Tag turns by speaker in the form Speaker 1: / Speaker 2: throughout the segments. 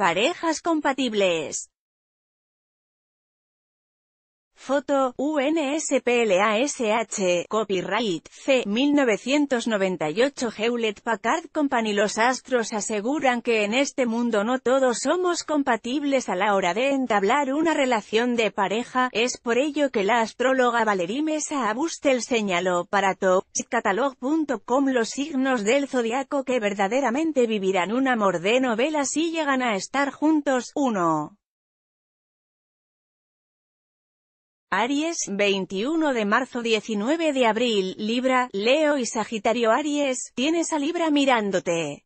Speaker 1: Parejas compatibles. Foto, UNSPLASH, copyright, C. 1998 Hewlett Packard Company Los astros aseguran que en este mundo no todos somos compatibles a la hora de entablar una relación de pareja, es por ello que la astróloga Valerie Mesa Abustel señaló para topscatalog.com los signos del zodiaco que verdaderamente vivirán un amor de novelas y llegan a estar juntos, 1. Aries, 21 de marzo 19 de abril, Libra, Leo y Sagitario Aries, tienes a Libra mirándote.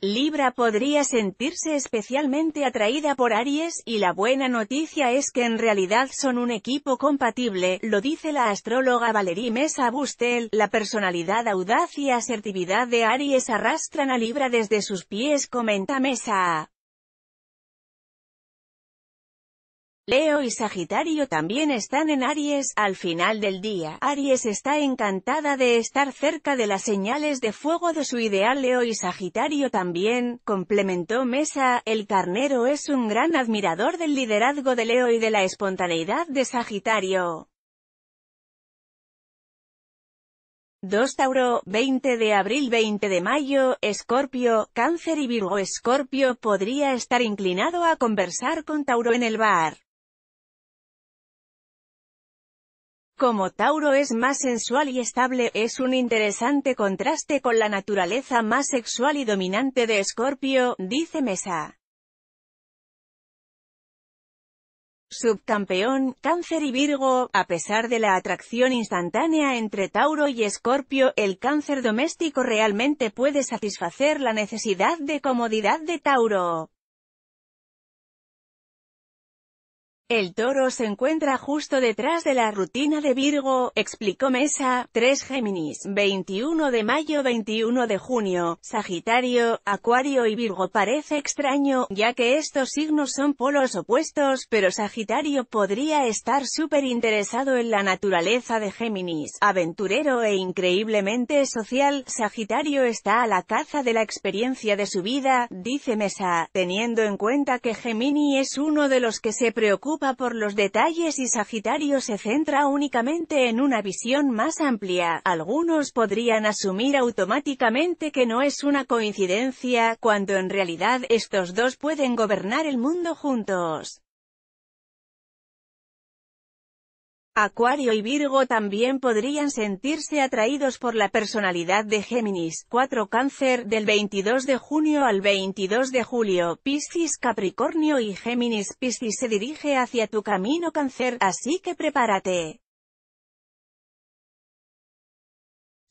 Speaker 1: Libra podría sentirse especialmente atraída por Aries, y la buena noticia es que en realidad son un equipo compatible, lo dice la astróloga Valerie Mesa Bustel, la personalidad audaz y asertividad de Aries arrastran a Libra desde sus pies comenta Mesa. Leo y Sagitario también están en Aries, al final del día, Aries está encantada de estar cerca de las señales de fuego de su ideal Leo y Sagitario también, complementó Mesa, el carnero es un gran admirador del liderazgo de Leo y de la espontaneidad de Sagitario. 2 Tauro, 20 de abril 20 de mayo, Escorpio, Cáncer y Virgo Escorpio podría estar inclinado a conversar con Tauro en el bar. Como Tauro es más sensual y estable, es un interesante contraste con la naturaleza más sexual y dominante de Escorpio, dice Mesa. Subcampeón, Cáncer y Virgo, a pesar de la atracción instantánea entre Tauro y Escorpio, el cáncer doméstico realmente puede satisfacer la necesidad de comodidad de Tauro. El toro se encuentra justo detrás de la rutina de Virgo, explicó Mesa, 3 Géminis, 21 de mayo 21 de junio, Sagitario, Acuario y Virgo parece extraño, ya que estos signos son polos opuestos, pero Sagitario podría estar súper interesado en la naturaleza de Géminis, aventurero e increíblemente social, Sagitario está a la caza de la experiencia de su vida, dice Mesa, teniendo en cuenta que Gemini es uno de los que se preocupa preocupa por los detalles y Sagitario se centra únicamente en una visión más amplia. Algunos podrían asumir automáticamente que no es una coincidencia, cuando en realidad estos dos pueden gobernar el mundo juntos. Acuario y Virgo también podrían sentirse atraídos por la personalidad de Géminis, 4 Cáncer, del 22 de junio al 22 de julio, Piscis Capricornio y Géminis Piscis se dirige hacia tu camino Cáncer, así que prepárate.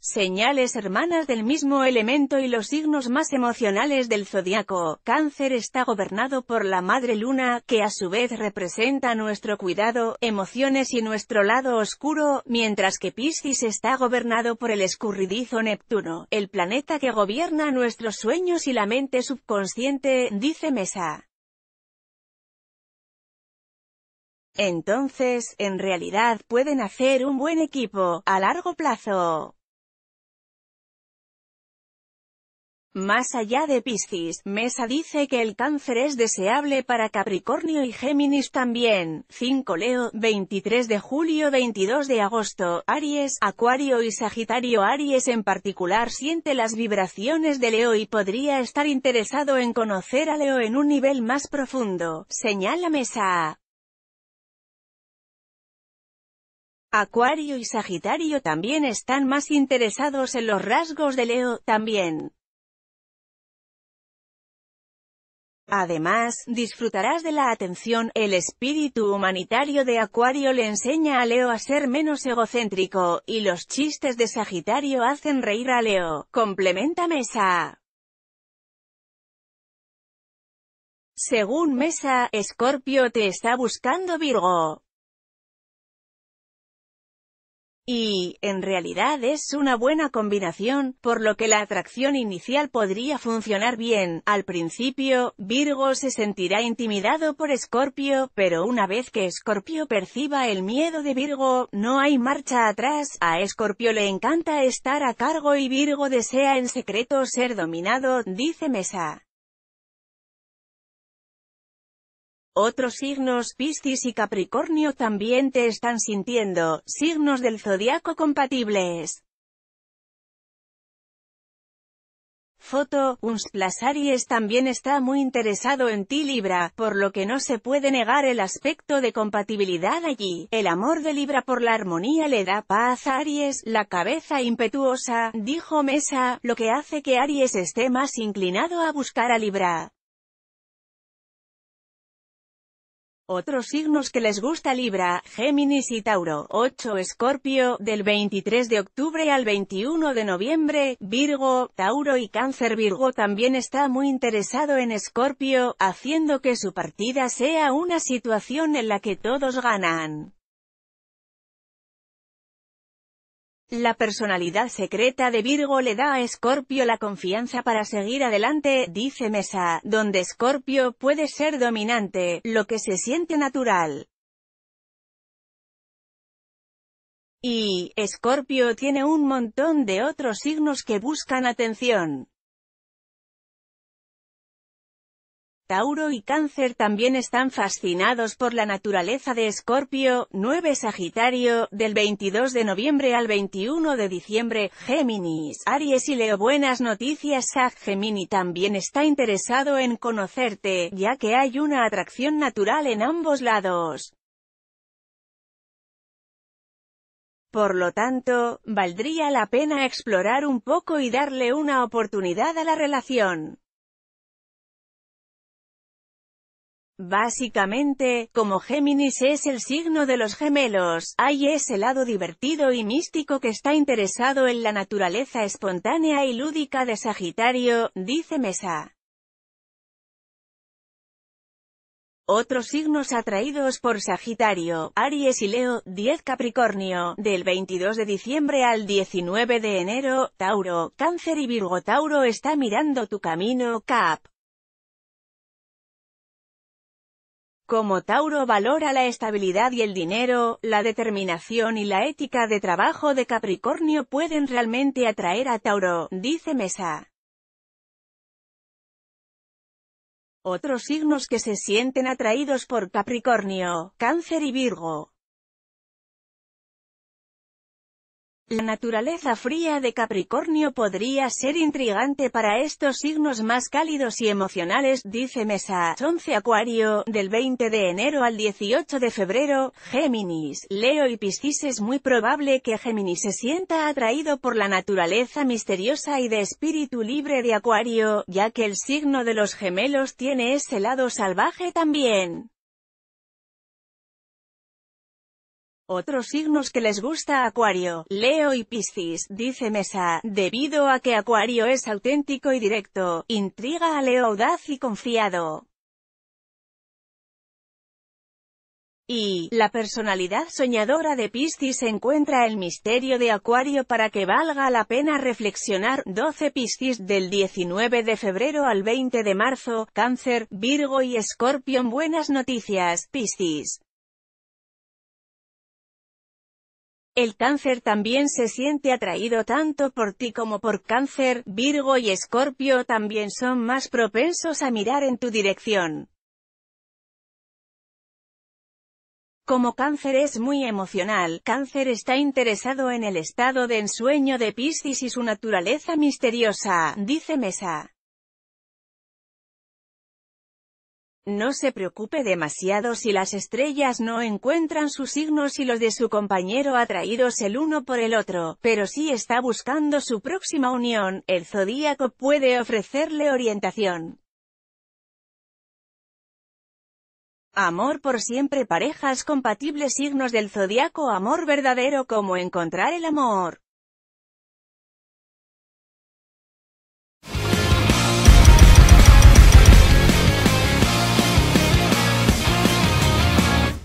Speaker 1: Señales hermanas del mismo elemento y los signos más emocionales del zodiaco, cáncer está gobernado por la madre luna, que a su vez representa nuestro cuidado, emociones y nuestro lado oscuro, mientras que Piscis está gobernado por el escurridizo Neptuno, el planeta que gobierna nuestros sueños y la mente subconsciente, dice Mesa. Entonces, en realidad pueden hacer un buen equipo, a largo plazo. Más allá de Piscis, Mesa dice que el cáncer es deseable para Capricornio y Géminis también. 5 Leo, 23 de julio 22 de agosto, Aries, Acuario y Sagitario Aries en particular siente las vibraciones de Leo y podría estar interesado en conocer a Leo en un nivel más profundo, señala Mesa. Acuario y Sagitario también están más interesados en los rasgos de Leo, también. Además, disfrutarás de la atención, el espíritu humanitario de Acuario le enseña a Leo a ser menos egocéntrico, y los chistes de Sagitario hacen reír a Leo. Complementa Mesa. Según Mesa, Escorpio te está buscando Virgo. Y, en realidad es una buena combinación, por lo que la atracción inicial podría funcionar bien. Al principio, Virgo se sentirá intimidado por Escorpio, pero una vez que Escorpio perciba el miedo de Virgo, no hay marcha atrás. A Escorpio le encanta estar a cargo y Virgo desea en secreto ser dominado, dice Mesa. Otros signos, Piscis y Capricornio también te están sintiendo, signos del zodiaco compatibles. Foto, Unsplas Aries también está muy interesado en ti Libra, por lo que no se puede negar el aspecto de compatibilidad allí. El amor de Libra por la armonía le da paz a Aries, la cabeza impetuosa, dijo Mesa, lo que hace que Aries esté más inclinado a buscar a Libra. Otros signos que les gusta Libra, Géminis y Tauro, 8 Escorpio, del 23 de octubre al 21 de noviembre, Virgo, Tauro y Cáncer Virgo también está muy interesado en Escorpio, haciendo que su partida sea una situación en la que todos ganan. La personalidad secreta de Virgo le da a Scorpio la confianza para seguir adelante, dice Mesa, donde Scorpio puede ser dominante, lo que se siente natural. Y, Scorpio tiene un montón de otros signos que buscan atención. Tauro y Cáncer también están fascinados por la naturaleza de Escorpio, 9 Sagitario, del 22 de noviembre al 21 de diciembre, Géminis, Aries y Leo. Buenas noticias Sag Gemini también está interesado en conocerte, ya que hay una atracción natural en ambos lados. Por lo tanto, valdría la pena explorar un poco y darle una oportunidad a la relación. Básicamente, como Géminis es el signo de los gemelos, hay ese lado divertido y místico que está interesado en la naturaleza espontánea y lúdica de Sagitario, dice Mesa. Otros signos atraídos por Sagitario, Aries y Leo, 10 Capricornio, del 22 de diciembre al 19 de enero, Tauro, Cáncer y Virgo Tauro está mirando tu camino, Cap. Como Tauro valora la estabilidad y el dinero, la determinación y la ética de trabajo de Capricornio pueden realmente atraer a Tauro, dice Mesa. Otros signos que se sienten atraídos por Capricornio, Cáncer y Virgo. La naturaleza fría de Capricornio podría ser intrigante para estos signos más cálidos y emocionales, dice Mesa. 11 Acuario, del 20 de enero al 18 de febrero, Géminis, Leo y Piscis es muy probable que Géminis se sienta atraído por la naturaleza misteriosa y de espíritu libre de Acuario, ya que el signo de los gemelos tiene ese lado salvaje también. Otros signos que les gusta Acuario, Leo y Piscis, dice Mesa, debido a que Acuario es auténtico y directo, intriga a Leo audaz y confiado. Y, la personalidad soñadora de Piscis encuentra el misterio de Acuario para que valga la pena reflexionar. 12 Piscis del 19 de febrero al 20 de marzo, Cáncer, Virgo y Escorpión Buenas noticias, Piscis. El cáncer también se siente atraído tanto por ti como por cáncer, Virgo y Escorpio también son más propensos a mirar en tu dirección. Como cáncer es muy emocional, cáncer está interesado en el estado de ensueño de Piscis y su naturaleza misteriosa, dice Mesa. No se preocupe demasiado si las estrellas no encuentran sus signos y los de su compañero atraídos el uno por el otro, pero si está buscando su próxima unión, el zodíaco puede ofrecerle orientación. Amor por siempre Parejas compatibles Signos del zodiaco Amor verdadero como encontrar el amor